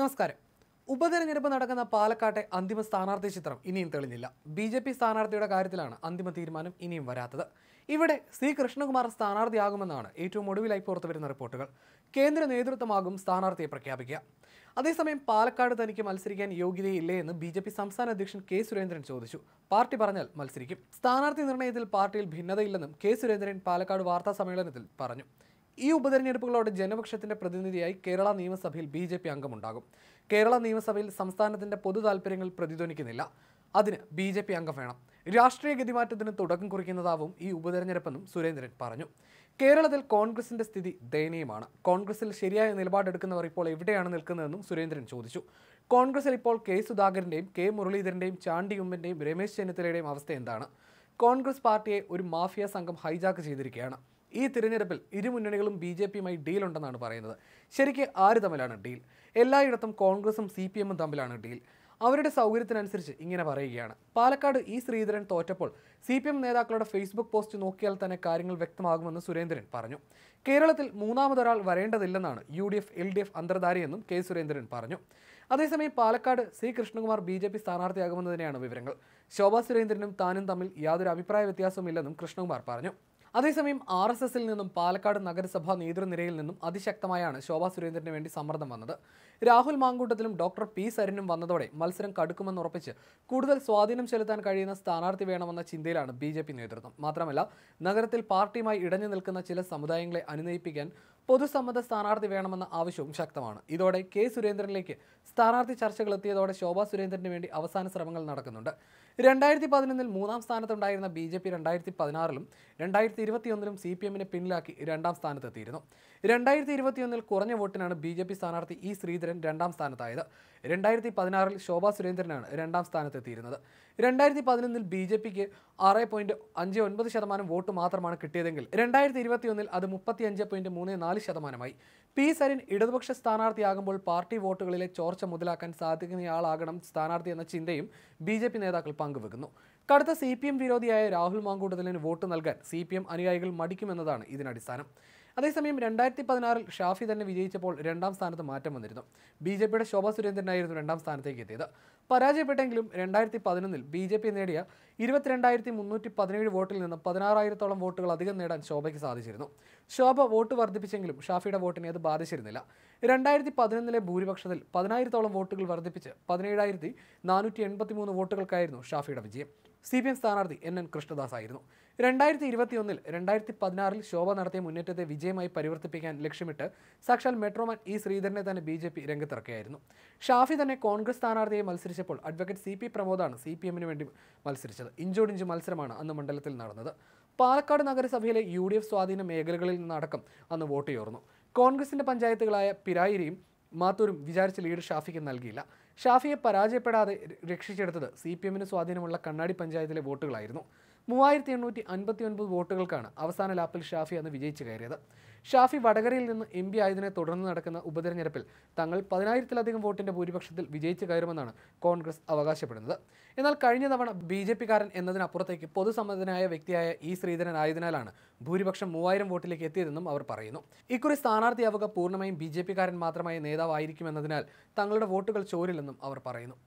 നമസ്കാരം ഉപതെരഞ്ഞെടുപ്പ് നടക്കുന്ന പാലക്കാട്ടെ അന്തിമ സ്ഥാനാർത്ഥി ചിത്രം ഇനിയും തെളിഞ്ഞില്ല ബി ജെ പി സ്ഥാനാർത്ഥിയുടെ കാര്യത്തിലാണ് അന്തിമ തീരുമാനം ഇനിയും വരാത്തത് ഇവിടെ സി കൃഷ്ണകുമാർ സ്ഥാനാർത്ഥിയാകുമെന്നാണ് ഏറ്റവും ഒടുവിലായി പുറത്തുവരുന്ന റിപ്പോർട്ടുകൾ കേന്ദ്ര നേതൃത്വമാകും സ്ഥാനാർത്ഥിയെ പ്രഖ്യാപിക്കുക അതേസമയം പാലക്കാട് തനിക്ക് മത്സരിക്കാൻ യോഗ്യതയില്ലേ എന്ന് ബി ജെ പി സംസ്ഥാന അധ്യക്ഷൻ കെ സുരേന്ദ്രൻ ചോദിച്ചു പാർട്ടി പറഞ്ഞാൽ മത്സരിക്കും സ്ഥാനാർത്ഥി നിർണയത്തിൽ പാർട്ടിയിൽ ഭിന്നതയില്ലെന്നും കെ സുരേന്ദ്രൻ പാലക്കാട് വാർത്താ സമ്മേളനത്തിൽ പറഞ്ഞു ഈ ഉപതെരഞ്ഞെടുപ്പുകളോടെ ജനപക്ഷത്തിന്റെ പ്രതിനിധിയായി കേരള നിയമസഭയിൽ ബി ജെ പി അംഗമുണ്ടാകും കേരള നിയമസഭയിൽ സംസ്ഥാനത്തിന്റെ പൊതു താൽപ്പര്യങ്ങൾ പ്രതിധ്വനിക്കുന്നില്ല അതിന് ബി ജെ പി അംഗം വേണം രാഷ്ട്രീയ ഗതിമാറ്റത്തിന് തുടക്കം കുറിക്കുന്നതാവും ഈ ഉപതെരഞ്ഞെടുപ്പെന്നും സുരേന്ദ്രൻ പറഞ്ഞു കേരളത്തിൽ കോൺഗ്രസിന്റെ സ്ഥിതി ദയനീയമാണ് കോൺഗ്രസിൽ ശരിയായ നിലപാടെടുക്കുന്നവർ ഇപ്പോൾ എവിടെയാണ് നിൽക്കുന്നതെന്നും സുരേന്ദ്രൻ ചോദിച്ചു കോൺഗ്രസിൽ ഇപ്പോൾ കെ സുധാകരന്റെയും കെ മുരളീധരന്റെയും ചാണ്ടി ഉമ്മന്റെയും രമേശ് ചെന്നിത്തലയുടെയും അവസ്ഥ എന്താണ് കോൺഗ്രസ് പാർട്ടിയെ ഒരു മാഫിയ സംഘം ഹൈജാക്ക് ചെയ്തിരിക്കുകയാണ് ഈ തിരഞ്ഞെടുപ്പിൽ ഇരുമുന്നണികളും ബി ജെ പിയുമായി ഡീലുണ്ടെന്നാണ് പറയുന്നത് ശരിക്ക് ആര് തമ്മിലാണ് ഡീൽ എല്ലായിടത്തും കോൺഗ്രസും സി പി എമ്മും തമ്മിലാണ് ഡീൽ അവരുടെ സൗകര്യത്തിനനുസരിച്ച് ഇങ്ങനെ പറയുകയാണ് പാലക്കാട് ഈ ശ്രീധരൻ തോറ്റപ്പോൾ സി പി എം നേതാക്കളുടെ ഫേസ്ബുക്ക് പോസ്റ്റ് നോക്കിയാൽ തന്നെ കാര്യങ്ങൾ വ്യക്തമാകുമെന്ന് സുരേന്ദ്രൻ പറഞ്ഞു കേരളത്തിൽ മൂന്നാമതൊരാൾ വരേണ്ടതില്ലെന്നാണ് U D F L D F അന്തർധാരിയെന്നും കെ സുരേന്ദ്രൻ പറഞ്ഞു അതേസമയം Palakkad C Krishnakumar B J P സ്ഥാനാർത്ഥിയാകുമെന്നതിനെയാണ് വിവരങ്ങൾ ശോഭാ സുരേന്ദ്രനും താനും തമ്മിൽ യാതൊരു അഭിപ്രായ ഇല്ലെന്നും കൃഷ്ണകുമാർ പറഞ്ഞു അതേസമയം ആർ എസ് എസിൽ നിന്നും പാലക്കാട് നഗരസഭാ നേതൃനിരയിൽ നിന്നും അതിശക്തമായാണ് ശോഭാ സുരേന്ദ്രന് വേണ്ടി സമ്മർദ്ദം വന്നത് രാഹുൽ മാങ്കൂട്ടത്തിലും ഡോക്ടർ പി സരിനും വന്നതോടെ മത്സരം കടുക്കുമെന്ന് ഉറപ്പിച്ച് കൂടുതൽ സ്വാധീനം ചെലുത്താൻ കഴിയുന്ന സ്ഥാനാർത്ഥി വേണമെന്ന ചിന്തയിലാണ് ബി നേതൃത്വം മാത്രമല്ല നഗരത്തിൽ പാർട്ടിയുമായി ഇടഞ്ഞു നിൽക്കുന്ന ചില സമുദായങ്ങളെ അനുനയിപ്പിക്കാൻ പൊതുസമ്മത സ്ഥാനാർത്ഥി വേണമെന്ന ആവശ്യവും ശക്തമാണ് ഇതോടെ കെ സുരേന്ദ്രനിലേക്ക് സ്ഥാനാർത്ഥി ചർച്ചകൾ എത്തിയതോടെ ശോഭാ സുരേന്ദ്രന് വേണ്ടി അവസാന ശ്രമങ്ങൾ നടക്കുന്നുണ്ട് രണ്ടായിരത്തി പതിനൊന്നിൽ മൂന്നാം സ്ഥാനത്തുണ്ടായിരുന്ന ബി ജെ പി രണ്ടായിരത്തി പതിനാറിലും രണ്ടായിരത്തി ഇരുപത്തിയൊന്നിലും സി പി എമ്മിനെ പിന്നിലാക്കി രണ്ടാം സ്ഥാനത്തെത്തിയിരുന്നു രണ്ടായിരത്തി ഇരുപത്തിയൊന്നിൽ കുറഞ്ഞ വോട്ടിനാണ് ബി ജെ പി സ്ഥാനാർത്ഥി ഇ ശ്രീധരൻ രണ്ടാം സ്ഥാനത്തായത് രണ്ടായിരത്തി പതിനാറിൽ ശോഭാ സുരേന്ദ്രനാണ് രണ്ടാം സ്ഥാനത്തെത്തിയിരുന്നത് രണ്ടായിരത്തി പതിനൊന്നിൽ ബി ജെ പിക്ക് ആറ് പോയിന്റ് അഞ്ച് ഒൻപത് ശതമാനം വോട്ട് മാത്രമാണ് കിട്ടിയതെങ്കിൽ രണ്ടായിരത്തി ഇരുപത്തിയൊന്നിൽ അത് മുപ്പത്തി അഞ്ച് പോയിന്റ് മൂന്ന് നാല് ശതമാനമായി പി സരിൻ ഇടതുപക്ഷ സ്ഥാനാർത്ഥിയാകുമ്പോൾ പാർട്ടി വോട്ടുകളിലെ ചോർച്ച മുതലാക്കാൻ സാധിക്കുന്നയാളാകണം സ്ഥാനാർത്ഥി എന്ന ചിന്തയും ബി ജെ പി നേതാക്കൾ പങ്കുവെക്കുന്നു കടുത്ത സി പി എം വിരോധിയായ രാഹുൽ മാങ്കൂട്ടതലിന് വോട്ട് നൽകാൻ സി പി എം അനുയായികൾ മടിക്കുമെന്നതാണ് ഇതിനടിസ്ഥാനം അതേസമയം രണ്ടായിരത്തി പതിനാറിൽ ഷാഫി തന്നെ വിജയിച്ചപ്പോൾ രണ്ടാം സ്ഥാനത്ത് മാറ്റം വന്നിരുന്നു ബി ജെ പിയുടെ ശോഭ സുരേന്ദ്രനായിരുന്നു രണ്ടാം സ്ഥാനത്തേക്ക് എത്തിയത് പരാജയപ്പെട്ടെങ്കിലും രണ്ടായിരത്തി പതിനൊന്നിൽ ബി ജെ പി നേടിയ ഇരുപത്തിരണ്ടായിരത്തി മുന്നൂറ്റി പതിനേഴ് വോട്ടിൽ നിന്ന് പതിനാറായിരത്തോളം വോട്ടുകൾ അധികം നേടാൻ ശോഭയ്ക്ക് സാധിച്ചിരുന്നു ശോഭ വോട്ട് വർദ്ധിപ്പിച്ചെങ്കിലും ഷാഫിയുടെ വോട്ടിനെ അത് ബാധിച്ചിരുന്നില്ല രണ്ടായിരത്തി പതിനൊന്നിലെ ഭൂരിപക്ഷത്തിൽ പതിനായിരത്തോളം വോട്ടുകൾ വർദ്ധിപ്പിച്ച് പതിനേഴായിരത്തി നാനൂറ്റി എൺപത്തി മൂന്ന് വോട്ടുകൾക്കായിരുന്നു ഷാഫിയുടെ വിജയം സി പി എം സ്ഥാനാർത്ഥി എൻ എൻ കൃഷ്ണദാസ് ആയിരുന്നു രണ്ടായിരത്തി ഒന്നിൽ രണ്ടായിരത്തി പതിനാറിൽ ശോഭ നടത്തിയ മുന്നേറ്റത്തെ വിജയമായി പരിവർത്തിപ്പിക്കാൻ ലക്ഷ്യമിട്ട് സാക്ഷാൽ മെട്രോമാൻ ഇ ശ്രീധരനെ തന്നെ ബി ജെ പി രംഗത്തിറക്കുകയായിരുന്നു ഷാഫി തന്നെ കോൺഗ്രസ് സ്ഥാനാർത്ഥിയെ മത്സരിച്ചപ്പോൾ അഡ്വക്കേറ്റ് സി പി പ്രമോദാണ് സി പി എമ്മിന് വേണ്ടി മത്സരിച്ചത് ഇഞ്ചോടിഞ്ച് മത്സരമാണ് അന്ന് മണ്ഡലത്തിൽ നടന്നത് പാലക്കാട് നഗരസഭയിലെ യു ഡി എഫ് സ്വാധീന മേഖലകളിൽ നിന്നടക്കം അന്ന് വോട്ട് ചോർന്നു കോൺഗ്രസിന്റെ പഞ്ചായത്തുകളായ പിരായിരിയും മാത്തൂരും വിചാരിച്ച ലീഡ് ഷാഫിക്ക് നൽകിയില്ല ഷാഫിയെ പരാജയപ്പെടാതെ രക്ഷിച്ചെടുത്തത് സി പി എമ്മിന് സ്വാധീനമുള്ള കണ്ണാടി പഞ്ചായത്തിലെ വോട്ടുകളായിരുന്നു മൂവായിരത്തി എണ്ണൂറ്റി അൻപത്തി ഒൻപത് വോട്ടുകൾക്കാണ് അവസാന ലാപ്പിൽ ഷാഫി അന്ന് വിജയിച്ചു കയറിയത് ഷാഫി വടകരയിൽ നിന്ന് എം പി ആയതിനെ തുടർന്ന് നടക്കുന്ന ഉപതെരഞ്ഞെടുപ്പിൽ തങ്ങൾ പതിനായിരത്തിലധികം വോട്ടിന്റെ ഭൂരിപക്ഷത്തിൽ വിജയിച്ചു കയറുമെന്നാണ് കോൺഗ്രസ് അവകാശപ്പെടുന്നത് എന്നാൽ കഴിഞ്ഞ തവണ ബി ജെ പിക്കാരൻ എന്നതിനപ്പുറത്തേക്ക് പൊതുസമ്മതനായ വ്യക്തിയായ ഇ ശ്രീധരൻ ആയതിനാലാണ് ഭൂരിപക്ഷം മൂവായിരം വോട്ടിലേക്ക് എത്തിയതെന്നും അവർ പറയുന്നു ഇക്കുറി സ്ഥാനാർത്ഥിയാവുക പൂർണ്ണമായും ബി ജെ പിക്കാരൻ മാത്രമായ നേതാവായിരിക്കുമെന്നതിനാൽ തങ്ങളുടെ വോട്ടുകൾ ചോരില്ലെന്നും അവർ പറയുന്നു